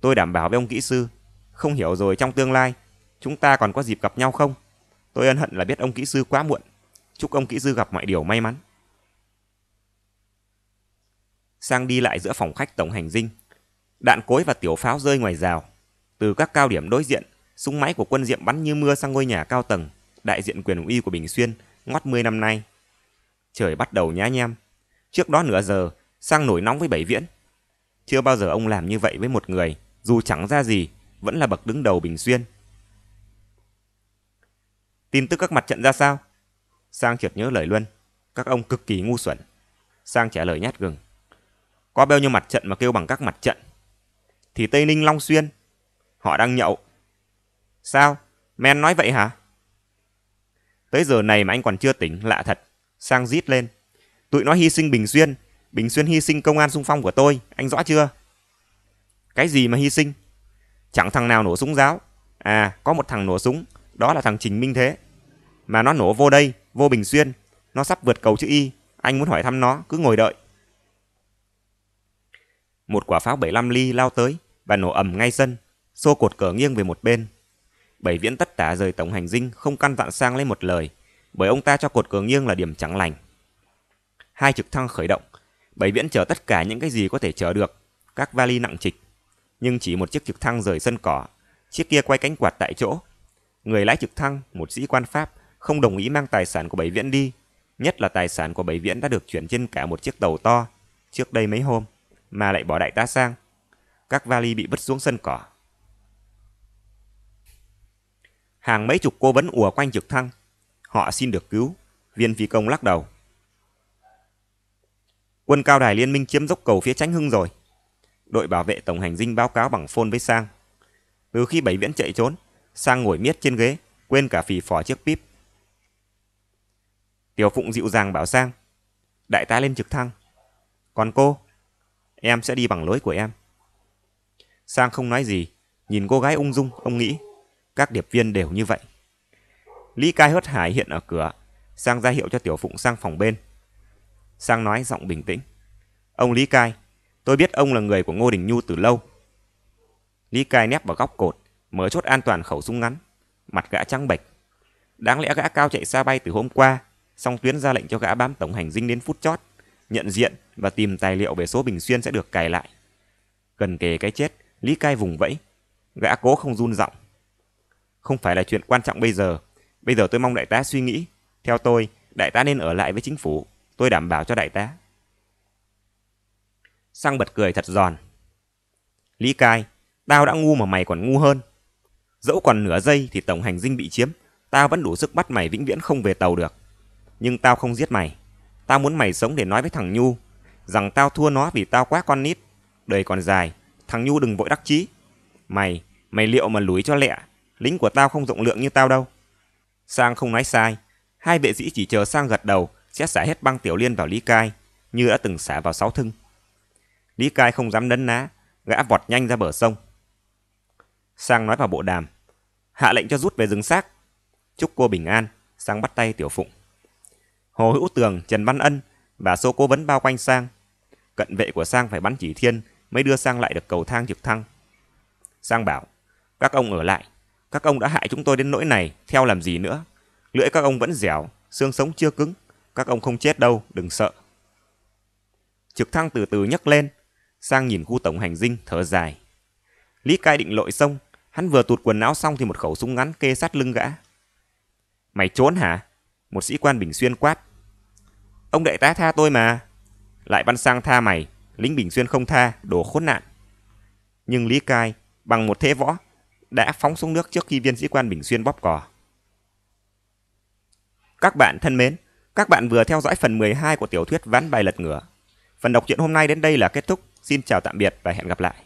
Speaker 1: Tôi đảm bảo với ông kỹ sư, không hiểu rồi trong tương lai, chúng ta còn có dịp gặp nhau không? Tôi ân hận là biết ông kỹ sư quá muộn. Chúc ông kỹ sư gặp mọi điều may mắn. Sang đi lại giữa phòng khách tổng hành dinh. Đạn cối và tiểu pháo rơi ngoài rào. Từ các cao điểm đối diện, súng máy của quân Diệm bắn như mưa sang ngôi nhà cao tầng, đại diện quyền uy của Bình Xuyên, ngót 10 năm nay. Trời bắt đầu nhá nhem, trước đó nửa giờ, sang nổi nóng với Bảy Viễn. Chưa bao giờ ông làm như vậy với một người, dù chẳng ra gì, vẫn là bậc đứng đầu Bình Xuyên. Tin tức các mặt trận ra sao? Sang chợt nhớ lời Luân, các ông cực kỳ ngu xuẩn. Sang trả lời nhát gừng. Có bao nhiêu mặt trận mà kêu bằng các mặt trận? Thì Tây Ninh Long Xuyên, họ đang nhậu. Sao? Men nói vậy hả? Tới giờ này mà anh còn chưa tỉnh, lạ thật. Sang rít lên, Tụi nó hy sinh Bình Xuyên, Bình Xuyên hy sinh công an xung phong của tôi, anh rõ chưa? Cái gì mà hy sinh? Chẳng thằng nào nổ súng giáo. À, có một thằng nổ súng, đó là thằng Trình Minh Thế. Mà nó nổ vô đây, vô Bình Xuyên, nó sắp vượt cầu chữ Y, anh muốn hỏi thăm nó, cứ ngồi đợi. Một quả pháo 75 ly lao tới và nổ ầm ngay sân, xô cột cờ nghiêng về một bên. Bảy viễn tất tả rời tổng hành dinh không căn dặn sang lấy một lời, bởi ông ta cho cột cờ nghiêng là điểm chẳng lành hai trực thăng khởi động. Bảy viễn chở tất cả những cái gì có thể chở được, các vali nặng trịch. Nhưng chỉ một chiếc trực thăng rời sân cỏ, chiếc kia quay cánh quạt tại chỗ. Người lái trực thăng, một sĩ quan Pháp, không đồng ý mang tài sản của bảy viễn đi, nhất là tài sản của bảy viễn đã được chuyển trên cả một chiếc tàu to trước đây mấy hôm, mà lại bỏ đại ta sang. Các vali bị vứt xuống sân cỏ. Hàng mấy chục cô vấn ùa quanh trực thăng. Họ xin được cứu. Viên phi công lắc đầu. Quân cao đài liên minh chiếm dốc cầu phía tránh hưng rồi. Đội bảo vệ tổng hành dinh báo cáo bằng phone với Sang. Từ khi bảy viễn chạy trốn, Sang ngồi miết trên ghế, quên cả phì phò chiếc pip. Tiểu Phụng dịu dàng bảo Sang. Đại tá lên trực thăng. Còn cô? Em sẽ đi bằng lối của em. Sang không nói gì, nhìn cô gái ung dung, ông nghĩ. Các điệp viên đều như vậy. Lý Cai hớt hải hiện ở cửa, Sang ra hiệu cho Tiểu Phụng sang phòng bên. Sang nói giọng bình tĩnh. Ông Lý Cai, tôi biết ông là người của Ngô Đình Nhu từ lâu. Lý Cai nép vào góc cột, mở chốt an toàn khẩu súng ngắn. Mặt gã trắng bệch. Đáng lẽ gã cao chạy xa bay từ hôm qua, song tuyến ra lệnh cho gã bám tổng hành dinh đến phút chót, nhận diện và tìm tài liệu về số Bình Xuyên sẽ được cài lại. Gần kề cái chết, Lý Cai vùng vẫy. Gã cố không run giọng. Không phải là chuyện quan trọng bây giờ. Bây giờ tôi mong đại tá suy nghĩ. Theo tôi, đại tá nên ở lại với chính phủ. Tôi đảm bảo cho đại tá. Sang bật cười thật giòn. Lý Cai, tao đã ngu mà mày còn ngu hơn. Dẫu còn nửa giây thì tổng hành dinh bị chiếm, tao vẫn đủ sức bắt mày vĩnh viễn không về tàu được. Nhưng tao không giết mày. Tao muốn mày sống để nói với thằng Nhu rằng tao thua nó vì tao quá con nít. Đời còn dài, thằng Nhu đừng vội đắc chí. Mày, mày liệu mà lủi cho lẹ, lính của tao không rộng lượng như tao đâu. Sang không nói sai, hai vệ sĩ chỉ chờ Sang gật đầu sẽ xả hết băng tiểu liên vào Lý Cai, như đã từng xả vào sáu thưng. Lý Cai không dám nấn ná, gã vọt nhanh ra bờ sông. Sang nói vào bộ đàm, hạ lệnh cho rút về rừng xác. Chúc cô bình an, Sang bắt tay Tiểu Phụng. Hồ Hữu Tường, Trần Văn Ân và số cố vấn bao quanh Sang. Cận vệ của Sang phải bắn chỉ thiên mới đưa Sang lại được cầu thang trực thăng. Sang bảo, các ông ở lại, các ông đã hại chúng tôi đến nỗi này, theo làm gì nữa. Lưỡi các ông vẫn dẻo, xương sống chưa cứng, các ông không chết đâu, đừng sợ. Trực thăng từ từ nhấc lên, sang nhìn khu tổng hành dinh thở dài. Lý Cai định lội sông, hắn vừa tụt quần áo xong thì một khẩu súng ngắn kê sát lưng gã. Mày trốn hả? Một sĩ quan Bình Xuyên quát. Ông đại tá tha tôi mà. Lại văn sang tha mày, lính Bình Xuyên không tha, đồ khốn nạn. Nhưng Lý Cai, bằng một thế võ, đã phóng xuống nước trước khi viên sĩ quan Bình Xuyên bóp cò. Các bạn thân mến, các bạn vừa theo dõi phần 12 của tiểu thuyết Ván bài lật ngửa. Phần đọc truyện hôm nay đến đây là kết thúc. Xin chào tạm biệt và hẹn gặp lại.